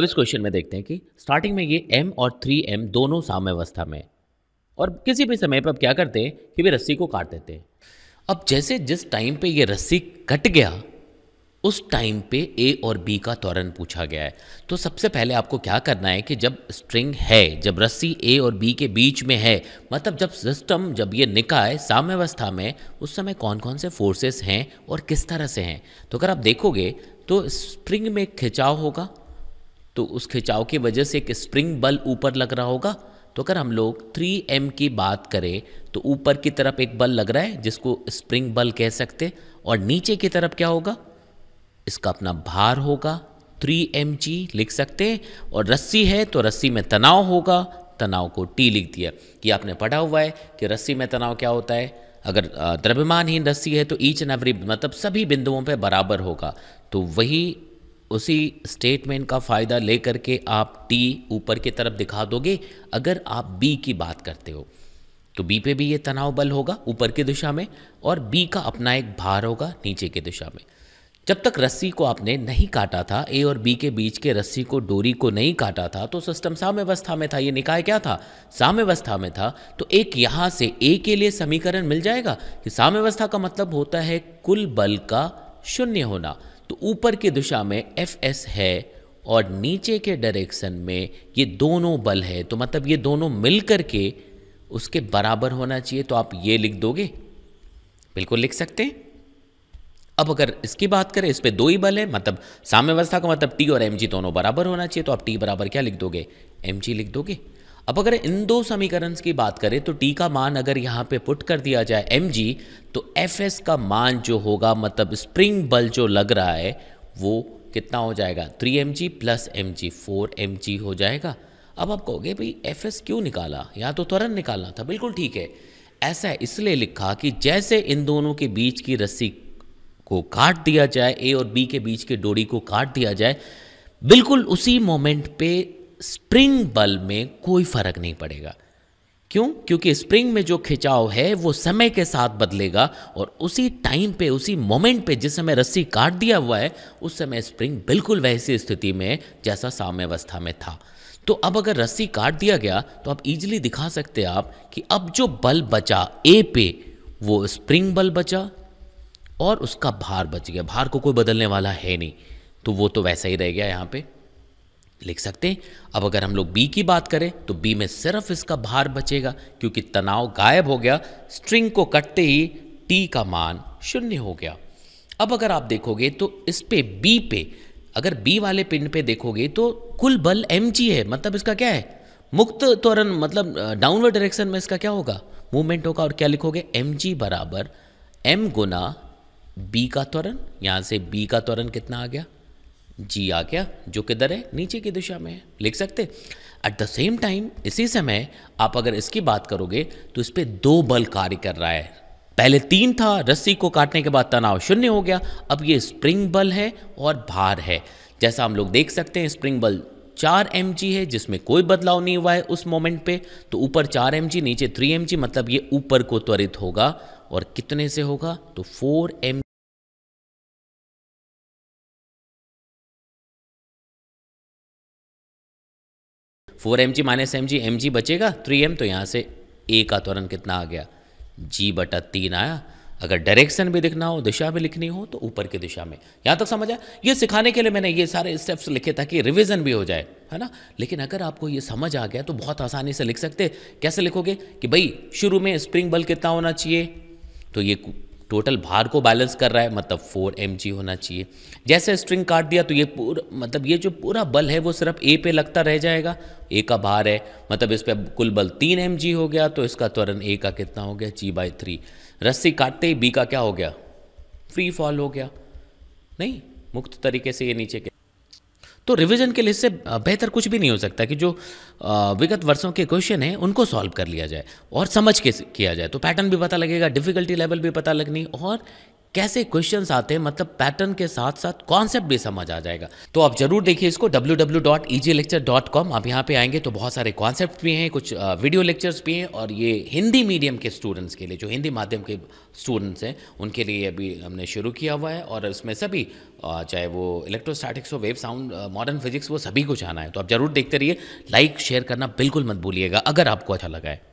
अब इस क्वेश्चन में देखते हैं कि स्टार्टिंग में ये एम और थ्री एम दोनों साम्यवस्था में और किसी भी समय पर अब क्या करते हैं कि वे रस्सी को काट देते हैं अब जैसे जिस टाइम पे ये रस्सी कट गया उस टाइम पे ए और बी का त्वरण पूछा गया है तो सबसे पहले आपको क्या करना है कि जब स्ट्रिंग है जब रस्सी ए और बी के बीच में है मतलब जब सिस्टम जब ये निकाय साम्यवस्था में उस समय कौन कौन से फोर्सेस हैं और किस तरह से हैं तो अगर आप देखोगे तो स्प्रिंग में खिंचाव होगा तो उस खिंचाव की वजह से एक स्प्रिंग बल ऊपर लग रहा होगा तो अगर हम लोग 3m की बात करें तो ऊपर की तरफ एक बल लग रहा है जिसको स्प्रिंग बल कह सकते और नीचे की तरफ क्या होगा इसका अपना भार होगा 3mg लिख सकते और रस्सी है तो रस्सी में तनाव होगा तनाव को टी लिख दिया कि आपने पढ़ा हुआ है कि रस्सी में तनाव क्या होता है अगर द्रव्यमानहीन रस्सी है तो ईच एंड एवरी मतलब सभी बिंदुओं पर बराबर होगा तो वही उसी स्टेटमेंट का फ़ायदा लेकर के आप टी ऊपर की तरफ दिखा दोगे अगर आप बी की बात करते हो तो बी पे भी ये तनाव बल होगा ऊपर की दिशा में और बी का अपना एक भार होगा नीचे की दिशा में जब तक रस्सी को आपने नहीं काटा था ए और बी के बीच के रस्सी को डोरी को नहीं काटा था तो सिस्टम साम्यवस्था में था ये निकाय क्या था साम्यवस्था में था तो एक यहाँ से ए के लिए समीकरण मिल जाएगा कि साम्यवस्था का मतलब होता है कुल बल का शून्य होना तो ऊपर की दिशा में एफ एस है और नीचे के डायरेक्शन में ये दोनों बल है तो मतलब ये दोनों मिल कर के उसके बराबर होना चाहिए तो आप ये लिख दोगे बिल्कुल लिख सकते हैं अब अगर इसकी बात करें इस पर दो ही बल है मतलब साम्यवस्था का मतलब टी और एम जी दोनों बराबर होना चाहिए तो आप टी बराबर क्या लिख दोगे एम जी लिख दोगे अब अगर इन दो समीकरण की बात करें तो टी का मान अगर यहाँ पे पुट कर दिया जाए एम जी तो एफ एस का मान जो होगा मतलब स्प्रिंग बल जो लग रहा है वो कितना हो जाएगा three M G plus M G four M G हो जाएगा अब आप कहोगे भाई एफ एस क्यों निकाला या तो त्वरण निकालना था बिल्कुल ठीक है ऐसा इसलिए लिखा कि जैसे इन दोनों के बीच की रस्सी को काट दिया जाए ए और बी के बीच के डोरी को काट दिया जाए बिल्कुल उसी मोमेंट पे स्प्रिंग बल में कोई फर्क नहीं पड़ेगा क्यों क्योंकि स्प्रिंग में जो खिंचाव है वो समय के साथ बदलेगा और उसी टाइम पे उसी मोमेंट पे जिस समय रस्सी काट दिया हुआ है उस समय स्प्रिंग बिल्कुल वैसी स्थिति में जैसा साम्यवस्था में था तो अब अगर रस्सी काट दिया गया तो आप इजीली दिखा सकते आप कि अब जो बल बचा ए पे वो स्प्रिंग बल बचा और उसका भार बच गया भार को कोई बदलने वाला है नहीं तो वो तो वैसा ही रह गया यहाँ पे लिख सकते हैं अब अगर हम लोग बी की बात करें तो बी में सिर्फ इसका भार बचेगा क्योंकि तनाव गायब हो गया स्ट्रिंग को कटते ही टी का मान शून्य हो गया अब अगर आप देखोगे तो इस पे बी पे अगर बी वाले पिंड पे देखोगे तो कुल बल एम जी है मतलब इसका क्या है मुक्त त्वरण मतलब डाउनवर्ड डायरेक्शन में इसका क्या होगा मूवमेंट होगा और क्या लिखोगे एम जी बराबर एम गुना बी का त्वरण यहाँ से बी का त्वरण कितना आ गया जी आ गया जो किधर है नीचे की दिशा में है लिख सकते एट द सेम टाइम इसी समय आप अगर इसकी बात करोगे तो इस पर दो बल कार्य कर रहा है पहले तीन था रस्सी को काटने के बाद तनाव शून्य हो गया अब ये स्प्रिंग बल है और भार है जैसा हम लोग देख सकते हैं स्प्रिंग बल चार एम है जिसमें कोई बदलाव नहीं हुआ है उस मोमेंट पे तो ऊपर चार एम नीचे थ्री एम मतलब ये ऊपर को त्वरित होगा और कितने से होगा तो four M four M G minus M G M G बचेगा थ्री एम तो यहाँ से ए का त्वरण तो कितना आ गया जी बटा तीन आया अगर डायरेक्शन भी दिखना हो दिशा भी लिखनी हो तो ऊपर की दिशा में यहाँ तक समझ आया ये सिखाने के लिए मैंने ये सारे स्टेप्स लिखे ताकि रिविजन भी हो जाए है ना लेकिन अगर आपको ये समझ आ गया तो बहुत आसानी से लिख सकते कैसे लिखोगे कि भाई शुरू में स्प्रिंग बल कितना होना चाहिए तो ये टोटल भार को बैलेंस कर रहा है मतलब फोर एम होना चाहिए जैसे स्ट्रिंग काट दिया तो ये पूरा मतलब ये जो पूरा बल है वो सिर्फ ए पे लगता रह जाएगा ए का भार है मतलब इस पर कुल बल तीन एम हो गया तो इसका त्वरण ए का कितना हो गया जी बाई थ्री रस्सी काटते ही बी का क्या हो गया फ्री फॉल हो गया नहीं मुक्त तरीके से ये नीचे तो रिविजन के लिए इससे बेहतर कुछ भी नहीं हो सकता कि जो विगत वर्षों के क्वेश्चन हैं उनको सॉल्व कर लिया जाए और समझ के किया जाए तो पैटर्न भी पता लगेगा डिफिकल्टी लेवल भी पता लगनी और कैसे क्वेश्चन आते हैं मतलब पैटर्न के साथ साथ कॉन्सेप्ट भी समझ आ जाएगा तो आप जरूर देखिए इसको www.eglecture.com आप यहाँ पे आएंगे तो बहुत सारे कॉन्सेप्ट भी हैं कुछ वीडियो लेक्चर्स भी हैं और ये हिंदी मीडियम के स्टूडेंट्स के लिए जो हिंदी माध्यम के स्टूडेंट्स हैं उनके लिए अभी हमने शुरू किया हुआ है और इसमें सभी चाहे वो इलेक्ट्रोस्टैटिक्स हो वेव साउंड मॉडर्न फिजिक्स वो सभी कुछ आना है तो आप जरूर देखते रहिए लाइक शेयर करना बिल्कुल मत भूलिएगा अगर आपको अच्छा लगा है